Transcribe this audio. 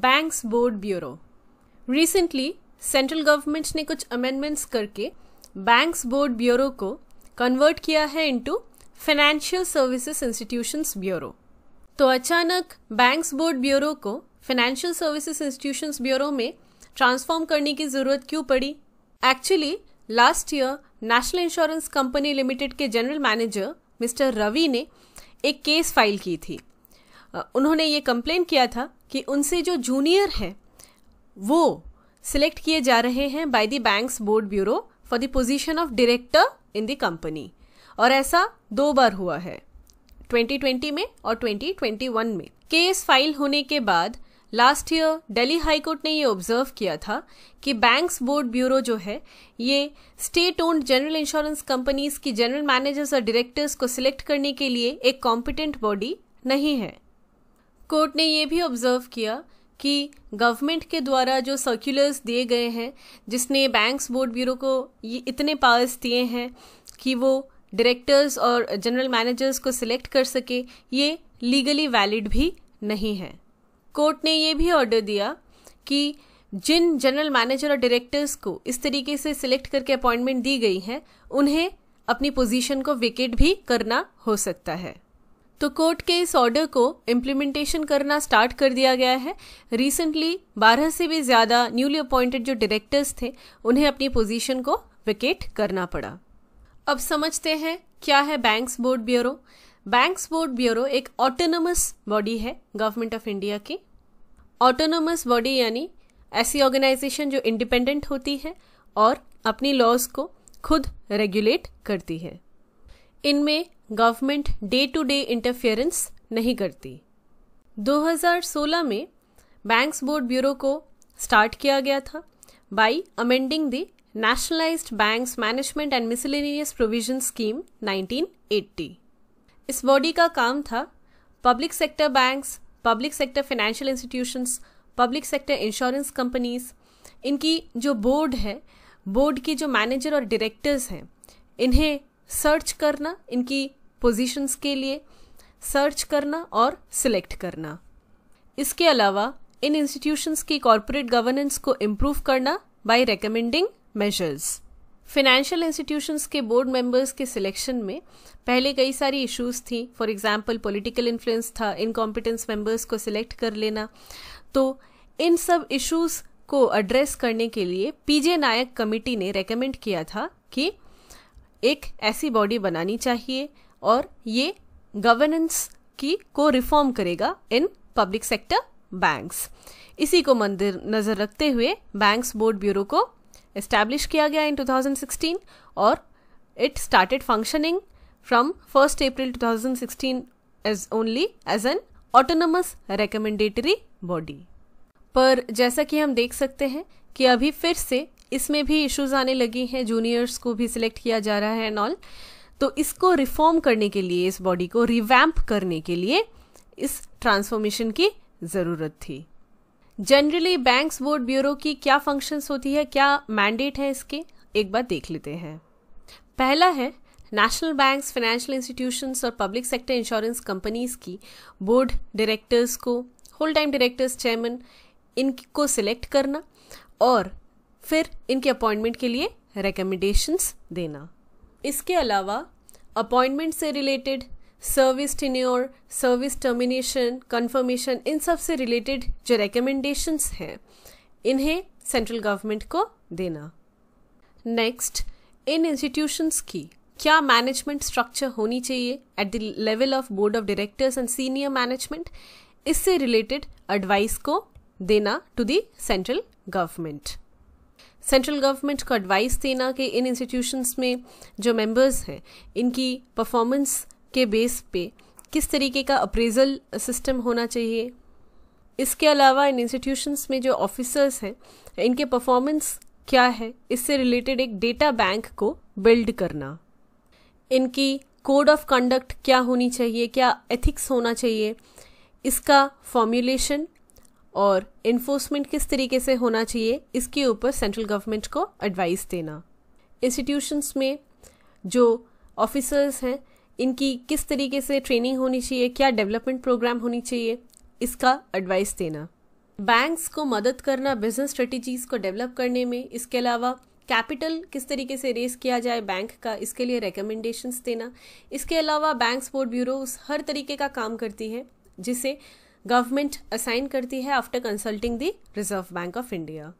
banks board bureau recently central government ने कुछ amendments करके बैंक्स बोर्ड ब्यूरो को कन्वर्ट किया है into financial services institutions bureau तो अचानक बैंक्स बोर्ड ब्यूरो को फाइनेंशियल सर्विसेज इंस्टीट्यूशंस ब्यूरो में ट्रांसफॉर्म करने की ज़रूरत क्यों पड़ी actually last year national insurance company limited के जनरल मैनेजर मिस्टर रवि ने एक केस फाइल की थी उन्होंने ये कंप्लेन किया था कि उनसे जो जूनियर हैं वो सिलेक्ट किए जा रहे हैं by the banks board bureau for the position of director in the company और ऐसा दो बार हुआ है 2020 में और 2021 में केस फाइल होने के बाद लास्ट ईयर दिल्ली हाईकोर्ट ने ये ऑब्जर्व किया था कि बैंक्स बोर्ड ब्यूरो जो है ये state owned general insurance companies की जनरल मैनेजर्स और डायरेक्टर्स को सिलेक्ट करने के लिए एक कॉम्पिटेंट बॉडी नहीं है कोर्ट ने यह भी ऑब्जर्व किया कि गवर्नमेंट के द्वारा जो सर्कुलर्स दिए गए हैं जिसने बैंक्स बोर्ड ब्यूरो को ये इतने पावर्स दिए हैं कि वो डायरेक्टर्स और जनरल मैनेजर्स को सिलेक्ट कर सके ये लीगली वैलिड भी नहीं है कोर्ट ने ये भी ऑर्डर दिया कि जिन जनरल मैनेजर और डायरेक्टर्स को इस तरीके से सिलेक्ट करके अपॉइंटमेंट दी गई है उन्हें अपनी पोजीशन को वेकेट भी करना हो सकता है तो कोर्ट के इस ऑर्डर को इम्प्लीमेंटेशन करना स्टार्ट कर दिया गया है रिसेंटली बारह से भी ज़्यादा न्यूली अपॉइंटेड जो डायरेक्टर्स थे उन्हें अपनी पोजीशन को वेकेट करना पड़ा अब समझते हैं क्या है banks board bureau banks board bureau एक ऑटोनमस बॉडी है गवर्नमेंट ऑफ इंडिया की ऑटोनमस बॉडी यानी ऐसी ऑर्गेनाइजेशन जो इंडिपेंडेंट होती है और अपनी लॉज को खुद रेगुलेट करती है इनमें government day to day interference नहीं करती 2016 में बैंक्स बोर्ड ब्यूरो को स्टार्ट किया गया था by amending the nationalised banks management and miscellaneous provision scheme 1980 इस बॉडी का काम था public sector banks public sector financial institutions public sector insurance companies इनकी जो बोर्ड है बोर्ड की जो मैनेजर और डायरेक्टर्स हैं इन्हें सर्च करना इनकी पोजीशंस के लिए सर्च करना और सिलेक्ट करना इसके अलावा इन इंस्टीट्यूशंस की कॉरपोरेट गवर्नेंस को इम्प्रूव करना by recommending measures financial institutions के बोर्ड मेंबर्स के सिलेक्शन में पहले कई सारी इश्यूज थी फॉर एग्जांपल पॉलिटिकल इन्फ्लुएंस था इनकॉम्पिटेंस मेंबर्स को सिलेक्ट कर लेना तो इन सब इश्यूज को एड्रेस करने के लिए पीजे नायक कमेटी ने रेकमेंड किया था कि एक ऐसी बॉडी बनानी चाहिए और ये गवर्नेंस की को रिफॉर्म करेगा इन पब्लिक सेक्टर बैंक्स इसी को मंदिर नजर रखते हुए बैंक्स बोर्ड ब्यूरो को एस्टैब्लिश किया गया इन 2016 और it started functioning from first April 2016 as only as an autonomous recommendatory body पर जैसा कि हम देख सकते हैं कि अभी फिर से इसमें भी इश्यूज आने लगी हैं जूनियर्स को भी सिलेक्ट किया जा रहा है एंड ऑल तो इसको रिफॉर्म करने के लिए इस बॉडी को रिवैम्प करने के लिए इस ट्रांसफॉर्मेशन की ज़रूरत थी जनरली बैंक्स वोट ब्यूरो की क्या फंक्शंस होती है क्या मैंडेट है इसके एक बार देख लेते हैं पहला है नेशनल बैंक्स फाइनेंशियल इंस्टीट्यूशंस और पब्लिक सेक्टर इंश्योरेंस कंपनीज की बोर्ड डायरेक्टर्स को होल टाइम डायरेक्टर्स चेयरमैन इनको सिलेक्ट करना और फिर इनके अपॉइंटमेंट के लिए रिकमेंडेशंस देना इसके अलावा अपॉइंटमेंट से related service tenure service termination confirmation इन सब से रिलेटेड जो रिकमेंडेशंस हैं इन्हें सेंट्रल गवर्नमेंट को देना नेक्स्ट इन इंस्टीट्यूशंस की क्या मैनेजमेंट स्ट्रक्चर होनी चाहिए at the level of board of directors and senior management इससे रिलेटेड एडवाइस को देना to the central government central government को एडवाइस देना कि इन इंस्टीट्यूशंस में जो मेंबर्स हैं इनकी परफॉर्मेंस के बेस पे किस तरीके का अप्रेजल सिस्टम होना चाहिए इसके अलावा इन इंस्टीट्यूशंस में जो ऑफिसर्स हैं इनके परफॉर्मेंस क्या है इससे रिलेटेड एक डेटा बैंक को बिल्ड करना इनकी कोड ऑफ कंडक्ट क्या होनी चाहिए क्या एथिक्स होना चाहिए इसका फॉर्म्यूलेशन और इन्फोर्समेंट किस तरीके से होना चाहिए इसके ऊपर सेंट्रल गवर्नमेंट को एडवाइस देना इंस्टीट्यूशंस में जो ऑफिसर्स हैं इनकी किस तरीके से ट्रेनिंग होनी चाहिए क्या डेवलपमेंट प्रोग्राम होनी चाहिए इसका एडवाइस देना बैंक्स को मदद करना बिजनेस स्ट्रेटजीज को डेवलप करने में इसके अलावा कैपिटल किस तरीके से रेस किया जाए बैंक का इसके लिए रिकमेंडेशंस देना इसके अलावा बैंक बोर्ड ब्यूरो हर तरीके का काम करती है जिसे गवर्नमेंट असाइन करती है after consulting the Reserve Bank of India